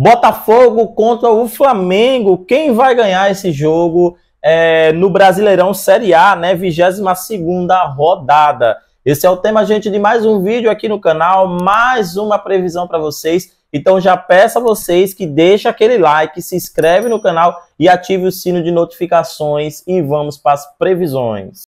Botafogo contra o Flamengo. Quem vai ganhar esse jogo é, no Brasileirão Série A, né? 22 rodada. Esse é o tema, gente, de mais um vídeo aqui no canal, mais uma previsão para vocês. Então já peço a vocês que deixem aquele like, se inscreve no canal e ative o sino de notificações e vamos para as previsões.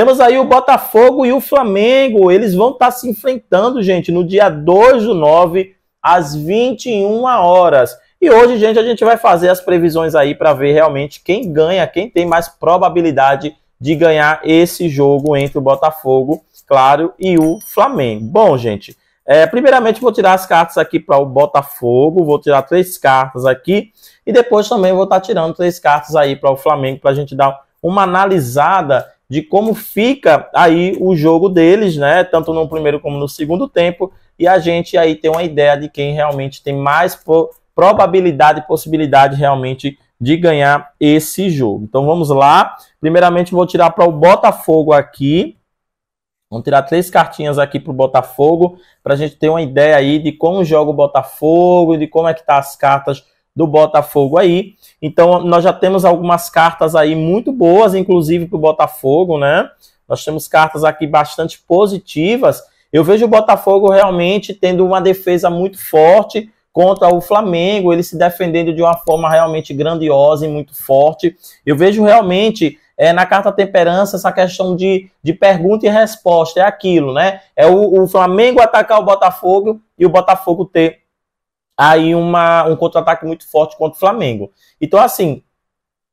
Temos aí o Botafogo e o Flamengo. Eles vão estar tá se enfrentando, gente, no dia 2 do 9, às 21 horas. E hoje, gente, a gente vai fazer as previsões aí para ver realmente quem ganha, quem tem mais probabilidade de ganhar esse jogo entre o Botafogo, claro, e o Flamengo. Bom, gente, é, primeiramente vou tirar as cartas aqui para o Botafogo, vou tirar três cartas aqui e depois também vou estar tá tirando três cartas aí para o Flamengo para a gente dar uma analisada de como fica aí o jogo deles, né? Tanto no primeiro como no segundo tempo, e a gente aí tem uma ideia de quem realmente tem mais probabilidade e possibilidade realmente de ganhar esse jogo. Então vamos lá. Primeiramente vou tirar para o Botafogo aqui. Vamos tirar três cartinhas aqui para o Botafogo para a gente ter uma ideia aí de como joga o Botafogo, de como é que tá as cartas do Botafogo aí. Então nós já temos algumas cartas aí muito boas, inclusive para o Botafogo, né? Nós temos cartas aqui bastante positivas. Eu vejo o Botafogo realmente tendo uma defesa muito forte contra o Flamengo, ele se defendendo de uma forma realmente grandiosa e muito forte. Eu vejo realmente é, na carta temperança essa questão de, de pergunta e resposta, é aquilo, né? É o, o Flamengo atacar o Botafogo e o Botafogo ter aí uma, um contra-ataque muito forte contra o Flamengo. Então, assim,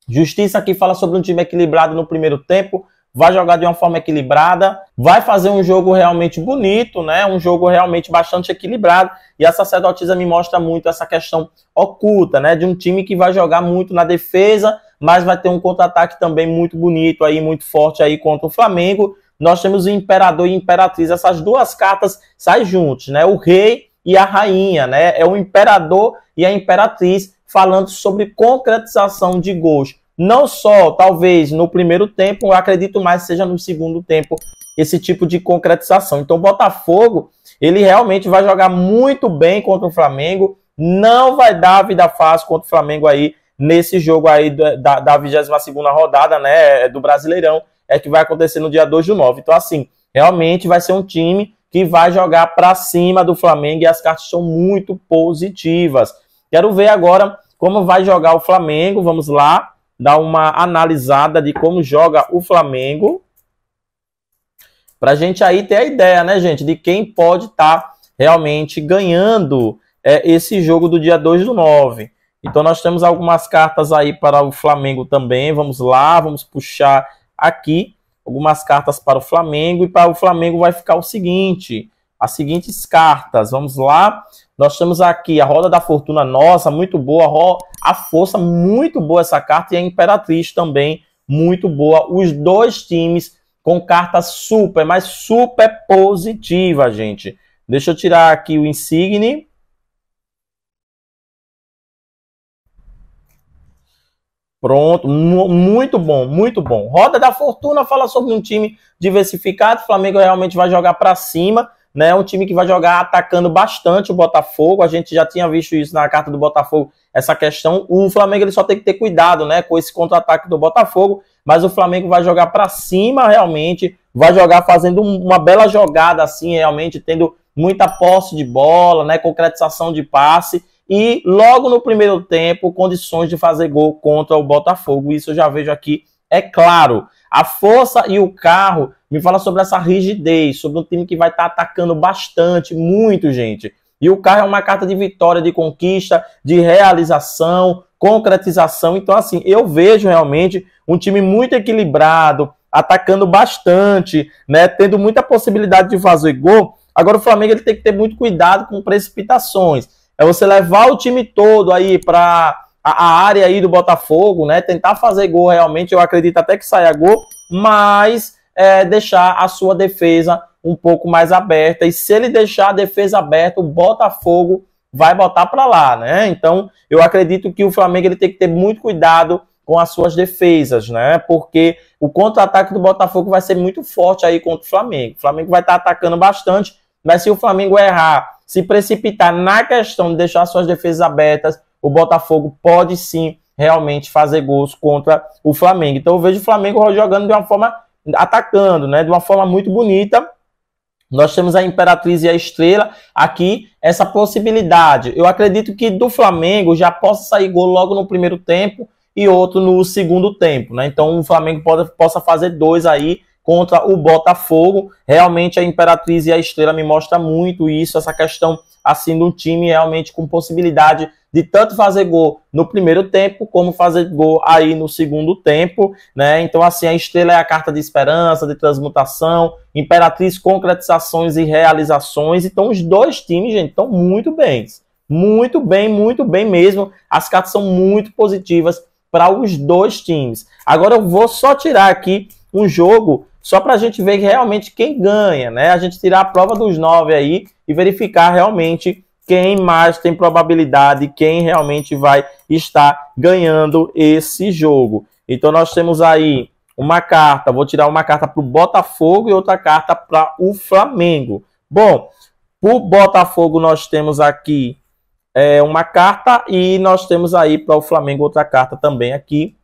Justiça aqui fala sobre um time equilibrado no primeiro tempo, vai jogar de uma forma equilibrada, vai fazer um jogo realmente bonito, né? Um jogo realmente bastante equilibrado. E a sacerdotisa me mostra muito essa questão oculta, né? De um time que vai jogar muito na defesa, mas vai ter um contra-ataque também muito bonito aí, muito forte aí contra o Flamengo. Nós temos o imperador e imperatriz, essas duas cartas saem juntos, né? O rei e a rainha, né? É o imperador e a imperatriz falando sobre concretização de gols. Não só, talvez, no primeiro tempo, eu acredito mais seja no segundo tempo esse tipo de concretização. Então, o Botafogo, ele realmente vai jogar muito bem contra o Flamengo, não vai dar vida fácil contra o Flamengo aí nesse jogo aí da, da 22ª rodada, né, é do Brasileirão, é que vai acontecer no dia 2 de 9. Então, assim, realmente vai ser um time que vai jogar para cima do Flamengo e as cartas são muito positivas. Quero ver agora como vai jogar o Flamengo. Vamos lá dar uma analisada de como joga o Flamengo. Para a gente aí ter a ideia, né, gente, de quem pode estar tá realmente ganhando é, esse jogo do dia 2 do 9. Então nós temos algumas cartas aí para o Flamengo também. Vamos lá, vamos puxar aqui algumas cartas para o Flamengo e para o Flamengo vai ficar o seguinte, as seguintes cartas. Vamos lá. Nós temos aqui a Roda da Fortuna Nossa, muito boa. A Força, muito boa essa carta. E a Imperatriz também, muito boa. Os dois times com cartas super, mas super positiva, gente. Deixa eu tirar aqui o Insigne. Pronto, muito bom, muito bom. Roda da Fortuna fala sobre um time diversificado. O Flamengo realmente vai jogar para cima, né? Um time que vai jogar atacando bastante o Botafogo. A gente já tinha visto isso na carta do Botafogo, essa questão. O Flamengo ele só tem que ter cuidado, né, com esse contra-ataque do Botafogo, mas o Flamengo vai jogar para cima realmente, vai jogar fazendo uma bela jogada assim, realmente tendo muita posse de bola, né, concretização de passe e logo no primeiro tempo condições de fazer gol contra o Botafogo. Isso eu já vejo aqui, é claro. A força e o carro me fala sobre essa rigidez, sobre um time que vai estar tá atacando bastante, muito, gente. E o carro é uma carta de vitória, de conquista, de realização, concretização. Então, assim, eu vejo realmente um time muito equilibrado, atacando bastante, né? Tendo muita possibilidade de fazer gol. Agora o Flamengo ele tem que ter muito cuidado com precipitações. É você levar o time todo aí para a, área aí do Botafogo, né? Tentar fazer gol realmente, eu acredito até que saia gol, mas é, deixar a sua defesa um pouco mais aberta. E se ele deixar a defesa aberta, o Botafogo vai botar para lá, né? Então, eu acredito que o Flamengo ele tem que ter muito cuidado com as suas defesas, né? Porque o contra-ataque do Botafogo vai ser muito forte aí contra o Flamengo. O Flamengo vai estar tá atacando bastante, mas se o Flamengo errar se precipitar na questão de deixar suas defesas abertas, o Botafogo pode sim realmente fazer gols contra o Flamengo. Então eu vejo o Flamengo jogando de uma forma atacando, né, de uma forma muito bonita. Nós temos a Imperatriz e a Estrela aqui essa possibilidade. Eu acredito que do Flamengo já possa sair gol logo no primeiro tempo e outro no segundo tempo, né? Então o Flamengo pode, possa fazer dois aí contra o Botafogo. Realmente a Imperatriz e a Estrela me mostra muito isso, essa questão assim do time realmente com possibilidade de tanto fazer gol no primeiro tempo como fazer gol aí no segundo tempo, né? Então assim, a Estrela é a carta de esperança, de transmutação, Imperatriz concretizações e realizações. Então os dois times, gente, estão muito bem. Muito bem, muito bem mesmo. As cartas são muito positivas para os dois times. Agora eu vou só tirar aqui um jogo só para a gente ver realmente quem ganha, né? A gente tirar a prova dos nove aí e verificar realmente quem mais tem probabilidade, quem realmente vai estar ganhando esse jogo. Então nós temos aí uma carta, vou tirar uma carta para o Botafogo e outra carta para o Flamengo. Bom, para o Botafogo nós temos aqui é, uma carta e nós temos aí para o Flamengo outra carta também aqui.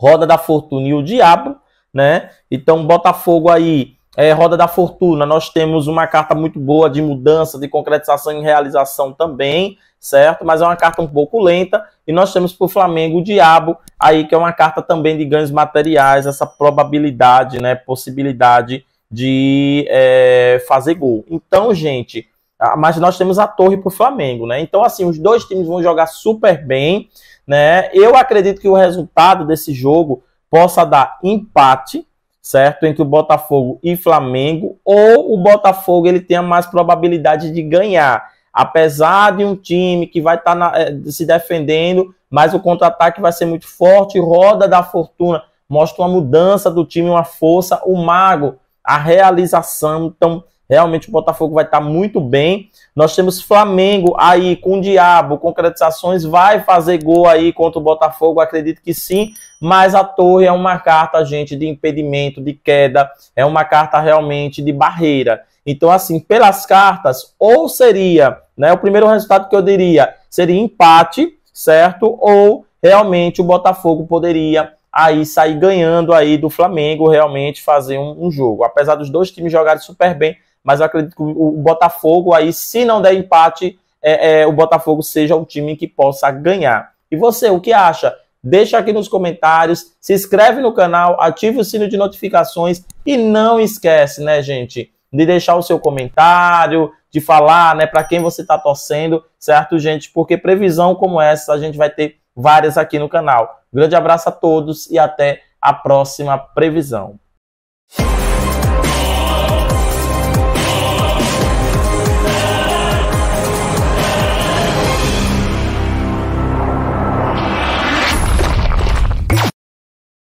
Roda da Fortuna e o Diabo né? Então, Botafogo aí, é, Roda da Fortuna, nós temos uma carta muito boa de mudança, de concretização e realização também, certo? Mas é uma carta um pouco lenta. E nós temos para o Flamengo o Diabo, aí que é uma carta também de ganhos materiais, essa probabilidade, né? Possibilidade de é, fazer gol. Então, gente, mas nós temos a torre para o Flamengo, né? Então, assim, os dois times vão jogar super bem, né? Eu acredito que o resultado desse jogo possa dar empate, certo? Entre o Botafogo e Flamengo, ou o Botafogo ele tenha mais probabilidade de ganhar. Apesar de um time que vai estar tá eh, se defendendo, mas o contra-ataque vai ser muito forte, roda da fortuna, mostra uma mudança do time, uma força, o mago, a realização. Então, Realmente o Botafogo vai estar tá muito bem. Nós temos Flamengo aí com o Diabo, concretizações, vai fazer gol aí contra o Botafogo, acredito que sim, mas a Torre é uma carta, gente, de impedimento, de queda, é uma carta realmente de barreira. Então, assim, pelas cartas, ou seria, né, o primeiro resultado que eu diria seria empate, certo? Ou realmente o Botafogo poderia aí sair ganhando aí do Flamengo, realmente fazer um, um jogo. Apesar dos dois times jogarem super bem, mas eu acredito que o Botafogo aí, se não der empate, é, é, o Botafogo seja um time que possa ganhar. E você, o que acha? Deixa aqui nos comentários, se inscreve no canal, ative o sino de notificações e não esquece, né, gente, de deixar o seu comentário, de falar, né, para quem você está torcendo, certo, gente? Porque previsão como essa a gente vai ter várias aqui no canal. Grande abraço a todos e até a próxima previsão.